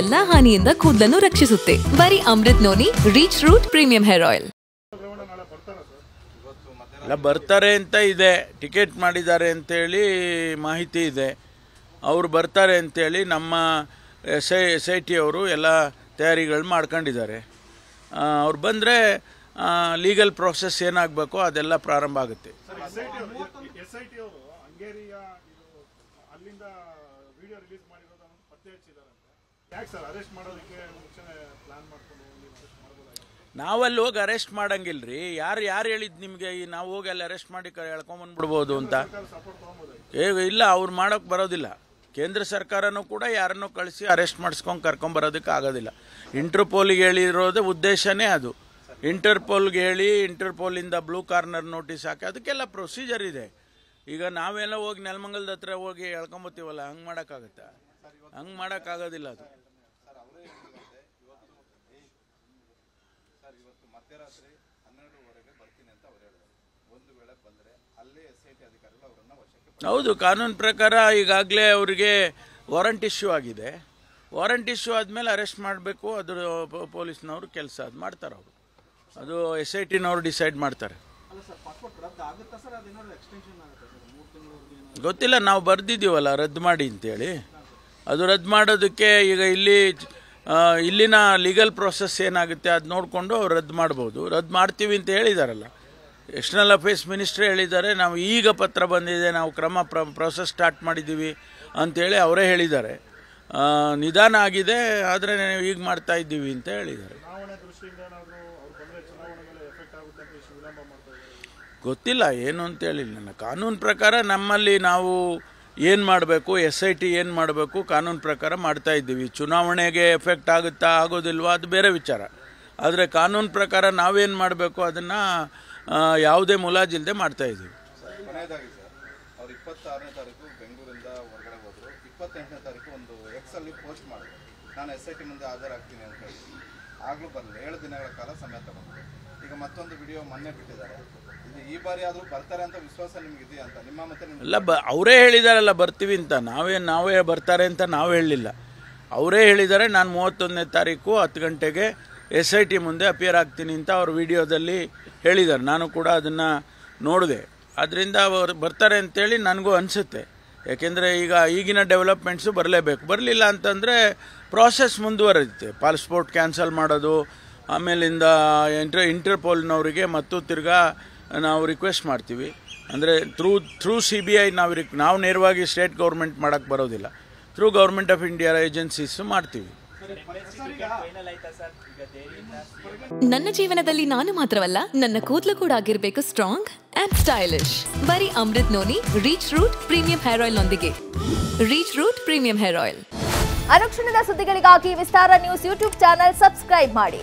ಎಲ್ಲಾ ಹಾನಿಯಿಂದ ಕೂದಲನ್ನು ರಕ್ಷಿಸುತ್ತೆ ಬರೀ Amrut noni reach root premium hair oil ಬರ್ತಾರೆ ಅಂತ ಇದೆ ಟಿಕೆಟ್ ಮಾಡಿದ್ದಾರೆ ಅಂತೇಳಿ ಮಾಹಿತಿ ಇದೆ ಅವರು ಬರ್ತಾರೆ ಅಂತೇಳಿ ನಮ್ಮ S I S I T ಅವರು ಎಲ್ಲ ತಯಾರಿಗಳನ್ನ ಮಾಡ್ಕೊಂಡಿದ್ದಾರೆ ಅವ್ರು ಬಂದರೆ ಲೀಗಲ್ ಪ್ರೋಸೆಸ್ ಏನಾಗಬೇಕು ಅದೆಲ್ಲ ಪ್ರಾರಂಭ ಆಗುತ್ತೆ ಅಲ್ಲಿಂದ ವಿಡಿಯೋ ಪತ್ತೆ ನಾವಲ್ಲಿ ಹೋಗಿ ಅರೆಸ್ಟ್ ರೀ ಯಾರು ಯಾರು ಹೇಳಿದ್ ನಿಮಗೆ ಈ ನಾವು ಹೋಗಿ ಅಲ್ಲಿ ಅರೆಸ್ಟ್ ಮಾಡಿ ಹೇಳ್ಕೊಂಬಂದ್ಬಿಡ್ಬೋದು ಅಂತ ಏ ಇಲ್ಲ ಅವ್ರು ಮಾಡೋಕ್ಕೆ ಬರೋದಿಲ್ಲ ಕೇಂದ್ರ ಸರ್ಕಾರನೂ ಕೂಡ ಯಾರನ್ನೂ ಕಳಿಸಿ ಅರೆಸ್ಟ್ ಮಾಡಿಸ್ಕೊಂಡು ಕರ್ಕೊಂಬರೋದಕ್ಕೆ ಆಗೋದಿಲ್ಲ ಇಂಟರ್ಪೋಲ್ಗೆ ಹೇಳಿರೋದು ಉದ್ದೇಶನೇ ಅದು ಇಂಟರ್ಪೋಲ್ಗೆ ಹೇಳಿ ಇಂಟರ್ಪೋಲಿಂದ ಬ್ಲೂ ಕಾರ್ನರ್ ನೋಟಿಸ್ ಹಾಕಿ ಅದಕ್ಕೆಲ್ಲ ಪ್ರೊಸೀಜರ್ ಇದೆ ಈಗ ನಾವೆಲ್ಲ ಹೋಗಿ ನೆಲಮಂಗಲದ ಹತ್ರ ಹೋಗಿ ಹೇಳ್ಕೊಂಬತ್ತೀವಲ್ಲ ಹಂಗೆ ಮಾಡೋಕ್ಕಾಗತ್ತಾ ಹಂಗೆ ಮಾಡೋಕ್ಕಾಗೋದಿಲ್ಲ ಅದು ಮಧ್ಯರಾತ್ರಿ ಹನ್ನೆರಡುವರೆಗೆ ಬರ್ತೀನಿ ಅಂತ ಅವ್ರು ಹೇಳಿದ್ರು ಒಂದು ವೇಳೆ ಬಂದರೆ ಅಲ್ಲೇ ಎಸ್ ಐ ಟಿ ಅಧಿಕಾರಿಗಳು ಅವರನ್ನು ವಶಕ್ಕೆ ಹೌದು ಕಾನೂನು ಪ್ರಕಾರ ಈಗಾಗಲೇ ಅವರಿಗೆ ವಾರಂಟ್ ಇಶ್ಯೂ ಆಗಿದೆ ವಾರಂಟ್ ಇಶ್ಯೂ ಆದಮೇಲೆ ಅರೆಸ್ಟ್ ಮಾಡಬೇಕು ಅದು ಪೊಲೀಸ್ನವರು ಕೆಲಸ ಅದು ಮಾಡ್ತಾರೆ ಅವರು ಅದು ಎಸ್ ಐ ಟಿನವರು ಡಿಸೈಡ್ ಮಾಡ್ತಾರೆ ಗೊತ್ತಿಲ್ಲ ನಾವು ಬರ್ದಿದ್ದೀವಲ್ಲ ರದ್ದು ಮಾಡಿ ಅಂತೇಳಿ ಅದು ರದ್ದು ಮಾಡೋದಕ್ಕೆ ಈಗ ಇಲ್ಲಿ ಇಲ್ಲಿನ ಲೀಗಲ್ ಪ್ರೊಸೆಸ್ ಏನಾಗುತ್ತೆ ಅದು ನೋಡಿಕೊಂಡು ರದ್ದು ಮಾಡ್ಬೋದು ರದ್ದು ಮಾಡ್ತೀವಿ ಅಂತ ಹೇಳಿದಾರಲ್ಲ ಎಕ್ಸ್ಟರ್ನಲ್ ಅಫೇರ್ಸ್ ಮಿನಿಸ್ಟ್ರೇ ಹೇಳಿದ್ದಾರೆ ನಾವು ಈಗ ಪತ್ರ ಬಂದಿದೆ ನಾವು ಕ್ರಮ ಪ್ರ ಪ್ರೊಸೆಸ್ ಸ್ಟಾರ್ಟ್ ಮಾಡಿದ್ದೀವಿ ಅಂಥೇಳಿ ಅವರೇ ಹೇಳಿದ್ದಾರೆ ನಿಧಾನ ಆಗಿದೆ ಆದರೆ ಈಗ ಮಾಡ್ತಾ ಇದ್ದೀವಿ ಅಂತ ಹೇಳಿದ್ದಾರೆ ಗೊತ್ತಿಲ್ಲ ಏನು ಅಂತೇಳಿ ನನ್ನ ಕಾನೂನು ಪ್ರಕಾರ ನಮ್ಮಲ್ಲಿ ನಾವು ಏನು ಮಾಡಬೇಕು ಎಸ್ ಐ ಟಿ ಏನು ಮಾಡಬೇಕು ಕಾನೂನು ಪ್ರಕಾರ ಮಾಡ್ತಾ ಇದ್ದೀವಿ ಚುನಾವಣೆಗೆ ಎಫೆಕ್ಟ್ ಆಗುತ್ತಾ ಆಗೋದಿಲ್ವಾ ಅದು ಬೇರೆ ವಿಚಾರ ಆದರೆ ಕಾನೂನು ಪ್ರಕಾರ ನಾವೇನು ಮಾಡಬೇಕು ಅದನ್ನು ಯಾವುದೇ ಮುಲಾಜಿಲ್ಲದೆ ಮಾಡ್ತಾ ಇದ್ದೀವಿ ಏಳು ದಿನಗಳ ಕಾಲ ಸಮಯ ತಗೊಂಡು ಈಗ ಮತ್ತೊಂದು ವಿಡಿಯೋ ಬಿಟ್ಟಿದ್ದಾರೆ ಈ ಬಾರಿ ಆದರೂ ಬರ್ತಾರೆ ಅಂತ ವಿಶ್ವಾಸ ಅಂತ ನಿಮ್ಮ ಮತ್ತೆ ಅಲ್ಲ ಬ ಅವರೇ ಹೇಳಿದಾರಲ್ಲ ಬರ್ತೀವಿ ಅಂತ ನಾವೇ ನಾವೇ ಬರ್ತಾರೆ ಅಂತ ನಾವು ಹೇಳಲಿಲ್ಲ ಅವರೇ ಹೇಳಿದ್ದಾರೆ ನಾನು ಮೂವತ್ತೊಂದನೇ ತಾರೀಕು ಹತ್ತು ಗಂಟೆಗೆ ಎಸ್ ಐ ಟಿ ಮುಂದೆ ಅಪಿಯರ್ ಆಗ್ತೀನಿ ಅಂತ ಅವ್ರ ವಿಡಿಯೋದಲ್ಲಿ ಹೇಳಿದ್ದಾರೆ ನಾನು ಕೂಡ ಅದನ್ನು ನೋಡಿದೆ ಅದರಿಂದ ಅವರು ಬರ್ತಾರೆ ಅಂತೇಳಿ ನನಗೂ ಅನಿಸುತ್ತೆ ಯಾಕೆಂದರೆ ಈಗ ಈಗಿನ ಡೆವಲಪ್ಮೆಂಟ್ಸು ಬರಲೇಬೇಕು ಬರಲಿಲ್ಲ ಅಂತಂದರೆ ಪ್ರಾಸೆಸ್ ಮುಂದುವರಿಯುತ್ತೆ ಪಾಸ್ಪೋರ್ಟ್ ಕ್ಯಾನ್ಸಲ್ ಮಾಡೋದು ಆಮೇಲಿಂದ ಇಂಟ್ರ ಇಂಟರ್ಪೋಲ್ನವರಿಗೆ ಮತ್ತು ತಿರ್ಗಾ ನಾವು ರಿಕ್ವೆಸ್ಟ್ ಮಾಡ್ತೀವಿ ಅಂದರೆ through through C B I ನಾವು ರಿಕ್ ನಾವು ನೇರವಾಗಿ ಸ್ಟೇಟ್ ಗೌರ್ಮೆಂಟ್ ಮಾಡೋಕ್ಕೆ ಬರೋದಿಲ್ಲ through government of India agencies ಮಾಡ್ತೀವಿ ನನ್ನ ಜೀವನದಲ್ಲಿ ನಾನು ಮಾತ್ರವಲ್ಲ ನನ್ನ ಕೂದಲು ಕೂಡ ಆಗಿರ್ಬೇಕು ಸ್ಟ್ರಾಂಗ್ ಅಂಡ್ ಸ್ಟೈಲಿಶ್ ಬರೀ Amrut noni reach root premium hair oil ನೊಂದಿಗೆ reach root premium hair oil ಅನುಕ್ಷಣದ ಸುದ್ದಿಗಳಿಗಾಗಿ Vistara news YouTube channel subscribe ಮಾಡಿ